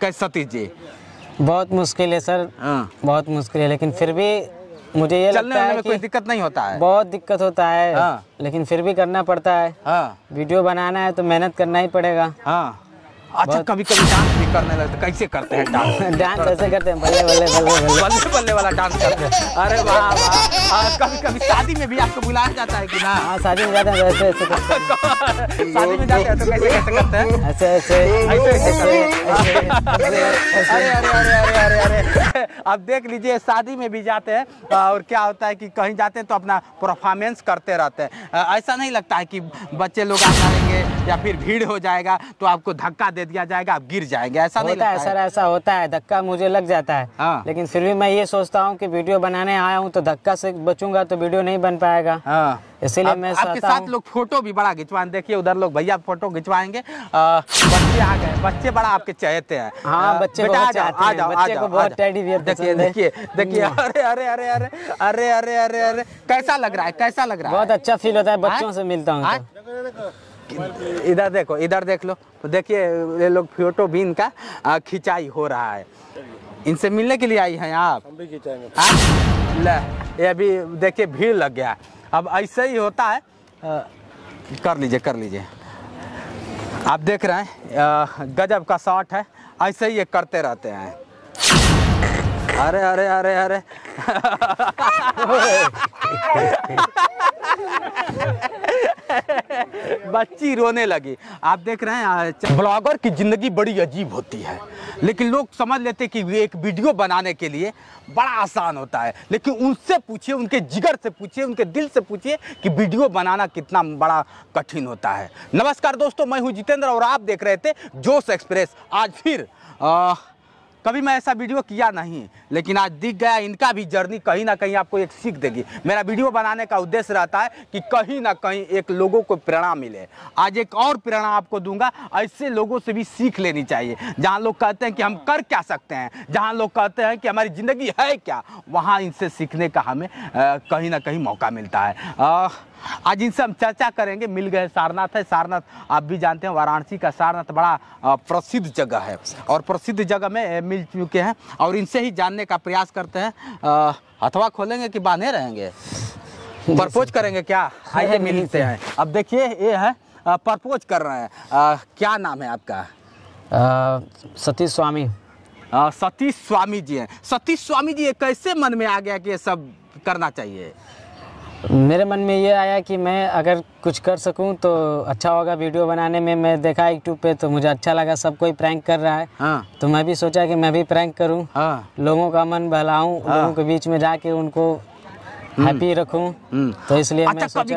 कैसा तीजिए बहुत मुश्किल है सर हाँ बहुत मुश्किल है लेकिन फिर भी मुझे ये चलने लगता है में कोई दिक्कत नहीं होता है बहुत दिक्कत होता है हाँ। लेकिन फिर भी करना पड़ता है हाँ। वीडियो बनाना है तो मेहनत करना ही पड़ेगा हाँ। अच्छा कभी कभी डांस भी करने लगते कैसे करते हैं डांस डांस कैसे करते हैं बल्ले बल्ले बल्ले बल्ले बल्ले वाला डांस करते हैं अरे वाह वाह कभी कभी शादी में भी आपको बुलाया जाता है कि ना हाँ शादी में जाते हैं ऐसे ऐसे शादी में जाते हैं तो कैसे कैसे करते हैं ऐसे ऐसे ऐसे ऐसे अरे अरे अरे अरे अरे अरे अब देख लीजिए शादी में भी जाते हैं और क्या होता है कि कहीं जाते हैं तो अपना परफॉर्मेंस करते रहते हैं ऐसा नहीं लगता है कि बच्चे लोग आ जाएंगे या फिर भीड़ हो जाएगा तो आपको धक्का दे दिया जाएगा आप गिर जाएंगे ऐसा होता नहीं होता है सर ऐसा होता है धक्का मुझे लग जाता है हाँ। लेकिन फिर भी मैं ये सोचता हूँ कि वीडियो बनाने आया हूँ तो धक्का से बचूंगा तो वीडियो नहीं बन पाएगा हाँ। इसीलिए मैं आपके साथ लोग फोटो भी बड़ा खिंचवाएं देखिए उधर लोग भैया फोटो खिंचवाएंगे बच्चे आ गए बच्चे बड़ा आपके चाहते हैं हाँ बच्चे आ जाओ बच्चे को बहुत टेडी बियर देखिए देखिए देखिए हम्म। अरे अरे अरे अरे अरे अरे अरे अरे कैसा लग रहा है कैसा लग रहा है बहुत अच्छा फील होता है बच्चों से मिलता हूँ तो। इधर देखो इधर देख लो तो देखिए ये लोग फोटो बीन का खिंचाई हो रहा है इनसे मिलने के लिए आई हैं आप हम भी खिंचाएंगे हाँ? ये अभी देखिए भीड़ लग गया अब ऐसे ही होता है आ, कर लीजिए कर लीजिए आप देख रहे हैं गजब का शॉट है ऐसे ही ये करते रहते हैं अरे अरे अरे अरे बच्ची रोने लगी आप देख रहे हैं ब्लॉगर की ज़िंदगी बड़ी अजीब होती है लेकिन लोग समझ लेते कि एक वीडियो बनाने के लिए बड़ा आसान होता है लेकिन उनसे पूछिए उनके जिगर से पूछिए उनके दिल से पूछिए कि वीडियो बनाना कितना बड़ा कठिन होता है नमस्कार दोस्तों मैं हूँ जितेंद्र और आप देख रहे थे जोश एक्सप्रेस आज फिर आ, कभी मैं ऐसा वीडियो किया नहीं लेकिन आज दिख गया इनका भी जर्नी कहीं ना कहीं आपको एक सीख देगी मेरा वीडियो बनाने का उद्देश्य रहता है कि कहीं ना कहीं एक लोगों को प्रेरणा मिले आज एक और प्रेरणा आपको दूंगा ऐसे लोगों से भी सीख लेनी चाहिए जहाँ लोग कहते हैं कि हम कर क्या सकते हैं जहाँ लोग कहते हैं कि हमारी ज़िंदगी है क्या वहाँ इनसे सीखने का हमें आ, कहीं ना कहीं मौका मिलता है आ, आज इनसे हम चर्चा करेंगे मिल गए सारनाथ है सारनाथ आप भी जानते हैं वाराणसी का सारनाथ बड़ा प्रसिद्ध जगह है और प्रसिद्ध जगह में मिल चुके हैं और इनसे ही जानने का प्रयास करते हैं हथवा खोलेंगे कि बांधे रहेंगे प्रपोज करेंगे क्या आइए मिलते हैं अब देखिए ये है प्रपोज कर रहे हैं क्या नाम है आपका सतीश स्वामी सतीश स्वामी जी हैं सतीश स्वामी जी कैसे मन में आ गया कि ये सब करना चाहिए मेरे मन में ये आया कि मैं अगर कुछ कर सकूं तो अच्छा होगा वीडियो बनाने में मैं देखा यूट्यूब पे तो मुझे अच्छा लगा सब कोई प्रैंक कर रहा है हाँ। तो मैं भी सोचा कि मैं भी प्रैंक करूं हाँ। लोगों का मन बहलाऊं हाँ। लोगों के बीच में जाके उनको हैप्पी रखूं हम्म। तो इसलिए अच्छा कभी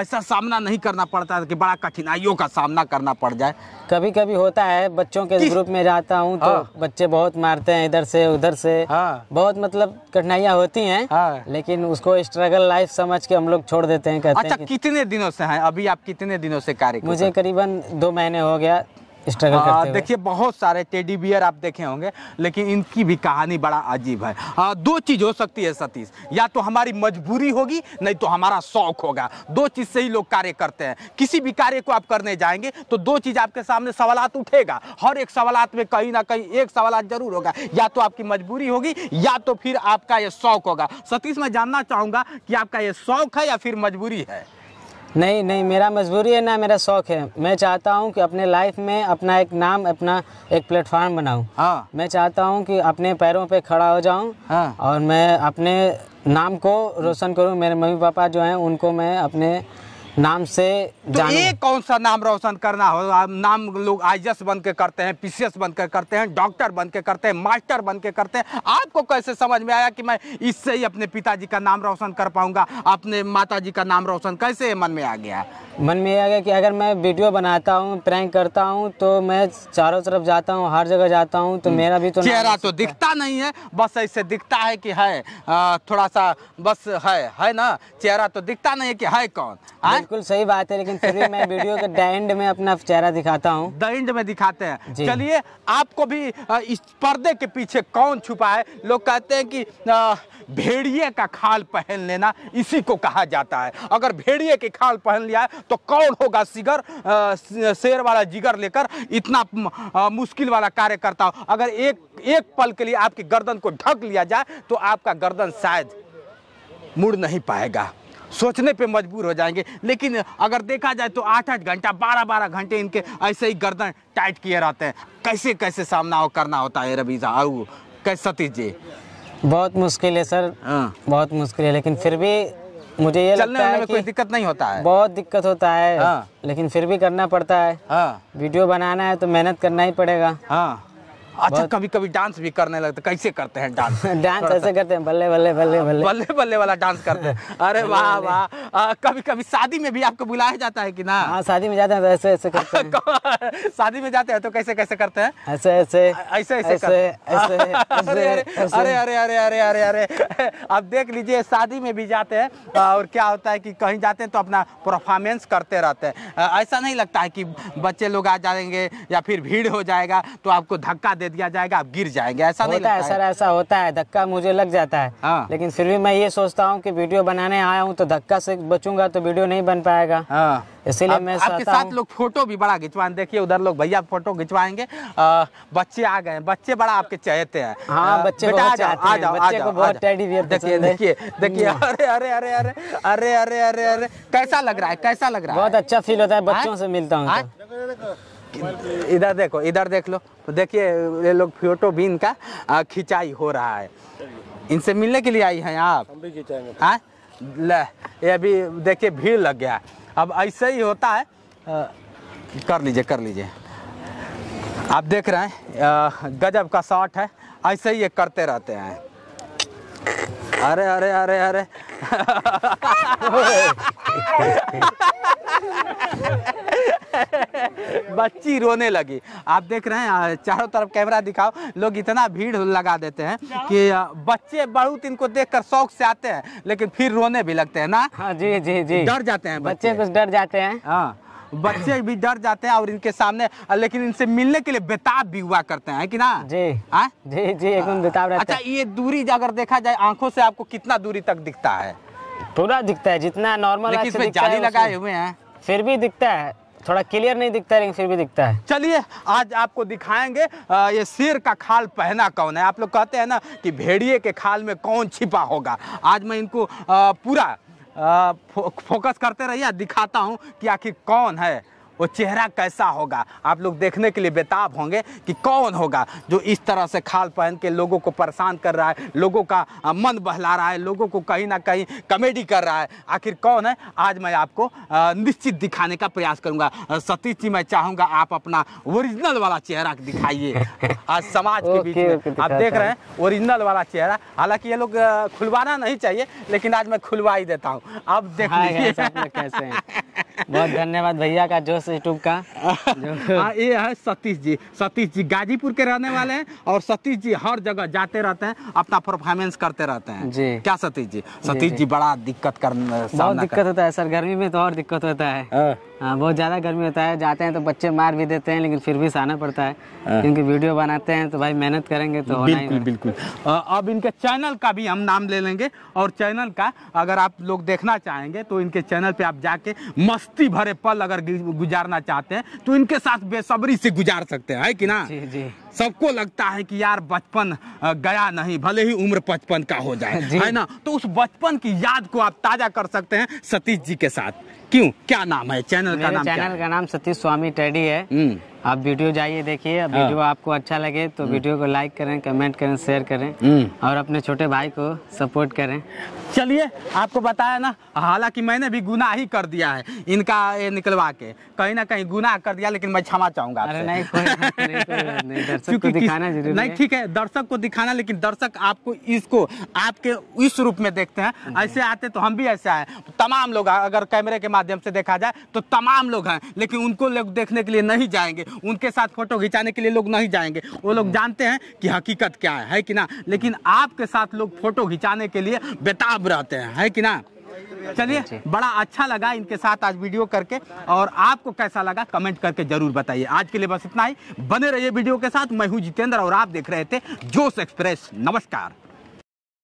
ऐसा सामना नहीं करना पड़ता है कि बड़ा कठिनाइयों का सामना करना पड़ जाए कभी कभी होता है बच्चों के ग्रुप में जाता हूँ तो हाँ। बच्चे बहुत मारते हैं इधर से उधर से हाँ। बहुत मतलब कठिनाइयाँ होती हैं हाँ। लेकिन उसको स्ट्रगल लाइफ समझ के हम लोग छोड़ देते हैं कहते अच्छा कितने दिनों से हैं अभी आप कितने दिनों से कार्य मुझे करीबन दो महीने हो गया स्ट्रगल हाँ, देखिए बहुत सारे टेडी बियर आप देखे होंगे लेकिन इनकी भी कहानी बड़ा अजीब है आ, हाँ, दो चीज़ हो सकती है सतीश या तो हमारी मजबूरी होगी नहीं तो हमारा शौक होगा दो चीज़ से ही लोग कार्य करते हैं किसी भी कार्य को आप करने जाएंगे तो दो चीज़ आपके सामने सवाल उठेगा हर एक सवालत में कहीं ना कहीं एक सवाल जरूर होगा या तो आपकी मजबूरी होगी या तो फिर आपका ये शौक होगा सतीश मैं जानना चाहूँगा कि आपका ये शौक है या फिर मजबूरी है नहीं नहीं मेरा मजबूरी है ना मेरा शौक है मैं चाहता हूँ कि अपने लाइफ में अपना एक नाम अपना एक प्लेटफॉर्म बनाऊँ हाँ मैं चाहता हूँ कि अपने पैरों पे खड़ा हो जाऊँ हाँ और मैं अपने नाम को रोशन करूँ मेरे मम्मी पापा जो हैं उनको मैं अपने नाम से तो ये कौन सा नाम रोशन करना हो नाम लोग आई बन के करते हैं पीसीएस बन के करते हैं डॉक्टर बन के करते हैं मास्टर बन के करते हैं आपको कैसे समझ में आया कि मैं इससे ही अपने पिताजी का नाम रोशन कर पाऊंगा अपने माता जी का नाम रोशन कैसे मन में आ गया मन में यह आ गया कि अगर मैं वीडियो बनाता हूँ प्रैंक करता हूँ तो मैं चारों तरफ जाता हूँ हर जगह जाता हूँ तो हम्म। मेरा भी तो चेहरा तो दिखता नहीं है बस ऐसे दिखता है कि है थोड़ा सा बस है है ना चेहरा तो दिखता नहीं है कि है कौन बिल्कुल सही बात है लेकिन फिर भी मैं वीडियो के डेंड में अपना चेहरा दिखाता हूँ डेंड में दिखाते हैं चलिए आपको भी इस पर्दे के पीछे कौन छुपा है लोग कहते हैं कि भेड़िए का खाल पहन लेना इसी को कहा जाता है अगर भेड़िए की खाल पहन लिया तो कौन होगा सिगर शेर वाला जिगर लेकर इतना मुश्किल वाला कार्य करता हो अगर एक एक पल के लिए आपकी गर्दन को ढक लिया जाए तो आपका गर्दन शायद मुड़ नहीं पाएगा सोचने पे मजबूर हो जाएंगे लेकिन अगर देखा जाए तो आठ आठ घंटा बारह बारह घंटे इनके ऐसे ही गर्दन टाइट किए रहते हैं कैसे कैसे सामना हो करना होता है रबीजा और कैसे सतीश जी बहुत मुश्किल है सर हाँ। बहुत मुश्किल है लेकिन फिर भी मुझे ये चलने लगता है में कोई दिक्कत नहीं होता है बहुत दिक्कत होता है हाँ। लेकिन फिर भी करना पड़ता है हाँ। वीडियो बनाना है तो मेहनत करना ही पड़ेगा हाँ अच्छा कभी कभी डांस भी करने लगते तो कैसे करते हैं डांस डांस ऐसे करते हैं बल्ले बल्ले बल्ले हाँ, बल्ले बल्ले बल्ले वाला डांस करते हैं अरे वाह वाह हाँ, कभी कभी शादी में भी आपको बुलाया जाता है कि ना हाँ शादी में जाते हैं तो ऐसे ऐसे करते हैं शादी में जाते हैं तो कैसे कैसे करते हैं ऐसे ऐसे ऐसे ऐसे अरे अरे अरे अरे अरे अरे अरे अब देख लीजिए शादी में भी जाते हैं और क्या होता है कि कहीं जाते हैं तो अपना परफॉर्मेंस करते रहते हैं ऐसा नहीं लगता है कि बच्चे लोग आ जाएंगे या फिर भीड़ हो जाएगा तो आपको धक्का दे दिया जाएगा आप गिर जाएंगे ऐसा होता नहीं है सर ऐसा होता है धक्का मुझे लग जाता है आ, लेकिन फिर भी मैं ये सोचता हूँ कि वीडियो बनाने आया हूँ तो धक्का से बचूंगा तो वीडियो नहीं बन पाएगा इसीलिए मैं आपके साथ लोग फोटो भी बड़ा खिंचवा देखिए उधर लोग भैया फोटो खिंचवाएंगे बच्चे आ गए बच्चे बड़ा आपके चाहते हैं हाँ बच्चे आ जाओ आ जाओ बच्चे को बहुत टेडी बियर देखिए देखिए देखिए अरे अरे अरे अरे अरे अरे अरे अरे कैसा लग रहा है कैसा लग रहा है बहुत अच्छा फील होता है बच्चों से मिलता हूँ इधर देखो इधर देख लो देखिए ये लोग फोटो बीन का खिंचाई हो रहा है इनसे मिलने के लिए आई हैं आप हम भी खिंचाएंगे हाँ ले ये अभी देखिए भीड़ लग गया अब ऐसे ही होता है आ, कर लीजिए कर लीजिए आप देख रहे हैं गजब का शॉट है ऐसे ही ये करते रहते हैं अरे अरे अरे अरे बच्ची रोने लगी आप देख रहे हैं चारों तरफ कैमरा दिखाओ लोग इतना भीड़ लगा देते हैं कि बच्चे बहुत इनको देखकर शौक से आते हैं लेकिन फिर रोने भी लगते हैं ना हाँ जी जी जी डर जाते हैं बच्चे, बच्चे कुछ डर जाते हैं हाँ बच्चे भी डर जाते हैं और इनके सामने लेकिन इनसे मिलने के लिए बेताब भी हुआ करते हैं कि ना जी आ? हाँ? जी जी एकदम बेताब रहते अच्छा ये दूरी अगर देखा जाए आंखों से आपको कितना दूरी तक दिखता है थोड़ा दिखता है जितना नॉर्मल जाली लगाए हुए हैं फिर भी दिखता है थोड़ा क्लियर नहीं दिखता है लेकिन फिर भी दिखता है चलिए आज आपको दिखाएंगे ये शेर का खाल पहना कौन है आप लोग कहते हैं ना कि भेड़िए के खाल में कौन छिपा होगा आज मैं इनको पूरा फो, फोकस करते रहिए दिखाता हूँ कि आखिर कौन है वो चेहरा कैसा होगा आप लोग देखने के लिए बेताब होंगे कि कौन होगा जो इस तरह से खाल पहन के लोगों को परेशान कर रहा है लोगों का मन बहला रहा है लोगों को कहीं ना कहीं कॉमेडी कर रहा है आखिर कौन है आज मैं आपको निश्चित दिखाने का प्रयास करूंगा सतीश जी मैं चाहूंगा आप अपना ओरिजिनल वाला चेहरा दिखाइए आज समाज के बीच में आप देख रहे हैं ओरिजिनल वाला चेहरा हालांकि ये लोग खुलवाना नहीं चाहिए लेकिन आज मैं खुलवा ही देता हूँ अब देख हाँ, लीजिए कैसे हैं बहुत धन्यवाद भैया का जोश यूट्यूब का हाँ ये है सतीश जी सतीश जी गाजीपुर के रहने वाले हैं और सतीश जी हर जगह जाते रहते हैं अपना परफॉर्मेंस करते रहते हैं जी क्या सतीश जी सतीश जी, जी बड़ा दिक्कत कर बहुत दिक्कत होता है सर गर्मी में तो और दिक्कत होता है हाँ। हाँ बहुत ज़्यादा गर्मी होता है जाते हैं तो बच्चे मार भी देते हैं लेकिन फिर भी सहना पड़ता है हाँ। क्योंकि वीडियो बनाते हैं तो भाई मेहनत करेंगे तो बिल्कुल बिल्कुल अब इनके चैनल का भी हम नाम ले लेंगे और चैनल का अगर आप लोग देखना चाहेंगे तो इनके चैनल पे आप जाके मस्ती भरे पल अगर गुजारना चाहते हैं तो इनके साथ बेसब्री से गुजार सकते हैं कि ना जी जी सबको लगता है कि यार बचपन गया नहीं भले ही उम्र बचपन का हो जाए है ना तो उस बचपन की याद को आप ताजा कर सकते हैं सतीश जी के साथ क्यों क्या नाम है चैनल का नाम चैनल का नाम सतीश स्वामी टेडी है हम्म। आप वीडियो जाइए देखिए अब वीडियो हाँ। आपको अच्छा लगे तो हम्म। वीडियो को लाइक करें कमेंट करें शेयर करें हम्म। और अपने छोटे भाई को सपोर्ट करें चलिए आपको बताया ना हालांकि मैंने भी गुनाह ही कर दिया है इनका ये निकलवा के कहीं ना कहीं गुनाह कर दिया लेकिन मैं क्षमा चाहूंगा अरे नहीं दर्शक को दिखाना जरूरी नहीं ठीक है दर्शक को दिखाना लेकिन दर्शक आपको इसको आपके इस रूप में देखते हैं हम्म। ऐसे आते तो हम भी ऐसे आए तो तमाम लोग अगर कैमरे के माध्यम से देखा जाए तो तमाम लोग हैं लेकिन उनको लोग देखने के लिए नहीं जाएंगे उनके साथ फोटो खिंचाने के लिए लोग नहीं जाएंगे वो लोग जानते हैं कि हकीकत क्या है है कि ना लेकिन आपके साथ लोग फोटो खिंचाने के लिए बेताब रहते हैं है कि ना चलिए बड़ा अच्छा लगा इनके साथ आज वीडियो करके और आपको कैसा लगा कमेंट करके जरूर बताइए आज के लिए बस इतना ही बने रहिए वीडियो के साथ मैं हूं जितेंद्र और आप देख रहे थे जोश एक्सप्रेस नमस्कार